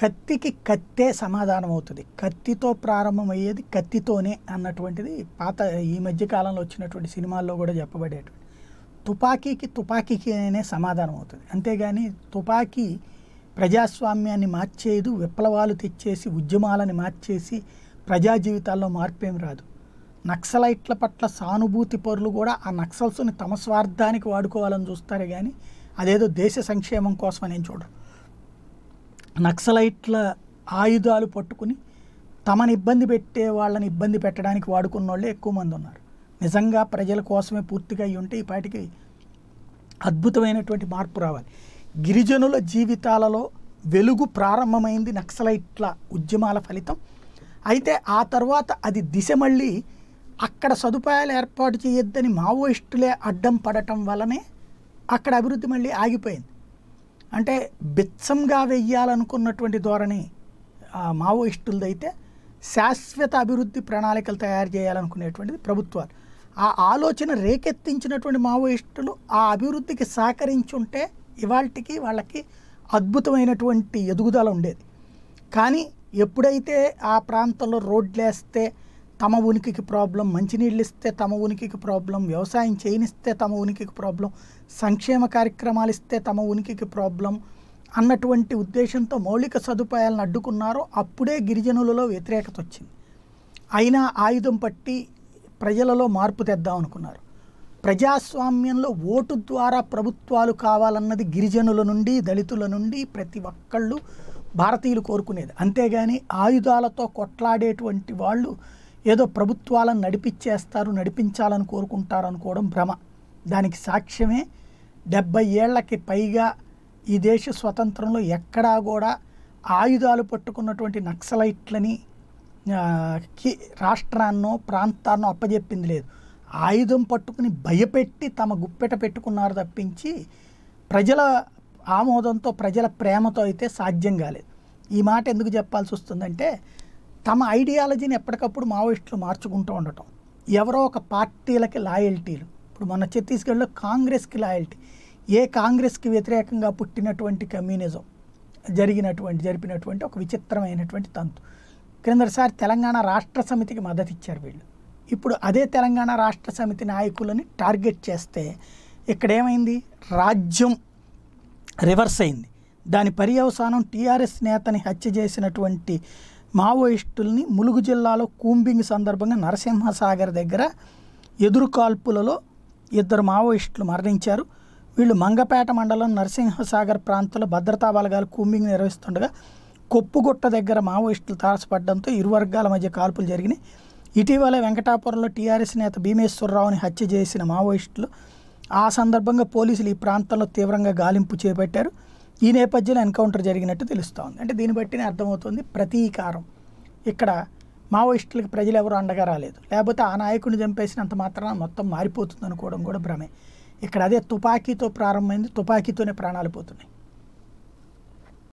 కత్తికి కత్తే సమాధానం అవుతుంది కత్తితో ప్రారంభమయ్యేది కత్తితోనే అన్నటువంటిది పాత ఈ మధ్య కాలంలో వచ్చినటువంటి సినిమాల్లో కూడా చెప్పబడేటువంటి తుపాకీకి తుపాకీకినే సమాధానం అవుతుంది అంతేగాని తుపాకీ ప్రజాస్వామ్యాన్ని మార్చేయదు విప్లవాలు తెచ్చేసి ఉద్యమాలని మార్చేసి ప్రజా జీవితాల్లో మార్పేం రాదు నక్సలైట్ల పట్ల సానుభూతి పరులు కూడా ఆ నక్సల్స్ని తమ స్వార్థానికి వాడుకోవాలని చూస్తారు కానీ అదేదో దేశ సంక్షేమం కోసం నేను చూడరు నక్సలైట్ల ఆయుధాలు పట్టుకుని తమను ఇబ్బంది పెట్టే వాళ్ళని ఇబ్బంది పెట్టడానికి వాడుకున్న వాళ్ళే ఎక్కువ మంది ఉన్నారు నిజంగా ప్రజల కోసమే పూర్తిగా అయ్యి ఉంటే ఈ అద్భుతమైనటువంటి మార్పు రావాలి గిరిజనుల జీవితాలలో వెలుగు ప్రారంభమైంది నక్సలైట్ల ఉద్యమాల ఫలితం అయితే ఆ తర్వాత అది దిశ మళ్ళీ అక్కడ సదుపాయాలు ఏర్పాటు చేయొద్దని మావోయిస్టులే అడ్డం పడటం వలనే అక్కడ అభివృద్ధి మళ్ళీ ఆగిపోయింది అంటే బిచ్చంగా వెయ్యాలనుకున్నటువంటి ధోరణి మావోయిస్టులదైతే శాశ్వత అభివృద్ధి ప్రణాళికలు తయారు చేయాలనుకునేటువంటిది ప్రభుత్వాలు ఆ ఆలోచన రేకెత్తించినటువంటి మావోయిస్టులు ఆ అభివృద్ధికి సహకరించుంటే ఇవాళకి వాళ్ళకి అద్భుతమైనటువంటి ఎదుగుదల ఉండేది కానీ ఎప్పుడైతే ఆ ప్రాంతంలో రోడ్లు వేస్తే తమ ఉనికికి ప్రాబ్లం మంచినీళ్ళు ఇస్తే తమ ఉనికికి ప్రాబ్లం వ్యవసాయం చేయనిస్తే తమ ఉనికికి ప్రాబ్లం సంక్షేమ కార్యక్రమాలు ఇస్తే తమ ఉనికికి ప్రాబ్లం అన్నటువంటి ఉద్దేశంతో మౌలిక సదుపాయాలను అడ్డుకున్నారో అప్పుడే గిరిజనులలో వ్యతిరేకత వచ్చింది అయినా ఆయుధం పట్టి ప్రజలలో మార్పు తెద్దామనుకున్నారు ప్రజాస్వామ్యంలో ఓటు ద్వారా ప్రభుత్వాలు కావాలన్నది గిరిజనుల నుండి దళితుల నుండి ప్రతి ఒక్కళ్ళు భారతీయులు కోరుకునేది అంతేగాని ఆయుధాలతో కొట్లాడేటువంటి వాళ్ళు ఏదో ప్రభుత్వాలను నడిపించేస్తారు నడిపించాలని కోరుకుంటారు అనుకోవడం భ్రమ దానికి సాక్ష్యమే డెబ్బై ఏళ్లకి పైగా ఈ దేశ స్వతంత్రంలో ఎక్కడా కూడా ఆయుధాలు పట్టుకున్నటువంటి నక్సలైట్లని రాష్ట్రాన్నో ప్రాంతాన్నో అప్పజెప్పింది లేదు ఆయుధం పట్టుకుని భయపెట్టి తమ గుప్పెట పెట్టుకున్నారు తప్పించి ప్రజల ఆమోదంతో ప్రజల ప్రేమతో అయితే సాధ్యం కాలేదు ఈ మాట ఎందుకు చెప్పాల్సి వస్తుందంటే తమ ఐడియాలజీని ఎప్పటికప్పుడు మావోయిస్టులు మార్చుకుంటూ ఉండటం ఎవరో ఒక పార్టీలకి లాయల్టీలు ఇప్పుడు మన ఛత్తీస్గఢ్లో కాంగ్రెస్కి లాయల్టీ ఏ కాంగ్రెస్కి వ్యతిరేకంగా పుట్టినటువంటి కమ్యూనిజం జరిగినటువంటి జరిపినటువంటి ఒక విచిత్రమైనటువంటి తంతు క్రిందసారి తెలంగాణ రాష్ట్ర సమితికి మద్దతు ఇచ్చారు వీళ్ళు ఇప్పుడు అదే తెలంగాణ రాష్ట్ర సమితి నాయకులని టార్గెట్ చేస్తే ఇక్కడ ఏమైంది రాజ్యం రివర్స్ అయింది దాని పర్యవసానం టీఆర్ఎస్ నేతని హత్య చేసినటువంటి మావోయిస్టుల్ని ములుగు జిల్లాలో కూంబింగ్ సందర్భంగా నరసింహసాగర్ దగ్గర ఎదురు కాల్పులలో ఇద్దరు మావోయిస్టులు మరణించారు వీళ్ళు మంగపేట మండలం నరసింహసాగర్ ప్రాంతంలో భద్రతా బలగాలు కూంబింగ్ నిర్వహిస్తుండగా కొప్పుగుట్ట దగ్గర మావోయిస్టులు తారసపడడంతో ఇరు వర్గాల మధ్య కాల్పులు జరిగినాయి ఇటీవల వెంకటాపురంలో టీఆర్ఎస్ నేత భీమేశ్వరరావుని హత్య చేసిన మావోయిస్టులు ఆ సందర్భంగా పోలీసులు ఈ ప్రాంతంలో తీవ్రంగా గాలింపు చేపట్టారు ఈ నేపథ్యంలో ఎన్కౌంటర్ జరిగినట్టు తెలుస్తోంది అంటే దీన్ని బట్టినే అర్థమవుతుంది ప్రతీకారం ఇక్కడ మావోయిస్టులకు ప్రజలు ఎవరు అండగా రాలేదు లేకపోతే ఆ నాయకుడిని చంపేసినంత మాత్రాన మొత్తం మారిపోతుంది అనుకోవడం కూడా భ్రమే ఇక్కడ అదే తుపాకీతో ప్రారంభమైంది తుపాకీతోనే ప్రాణాలు పోతున్నాయి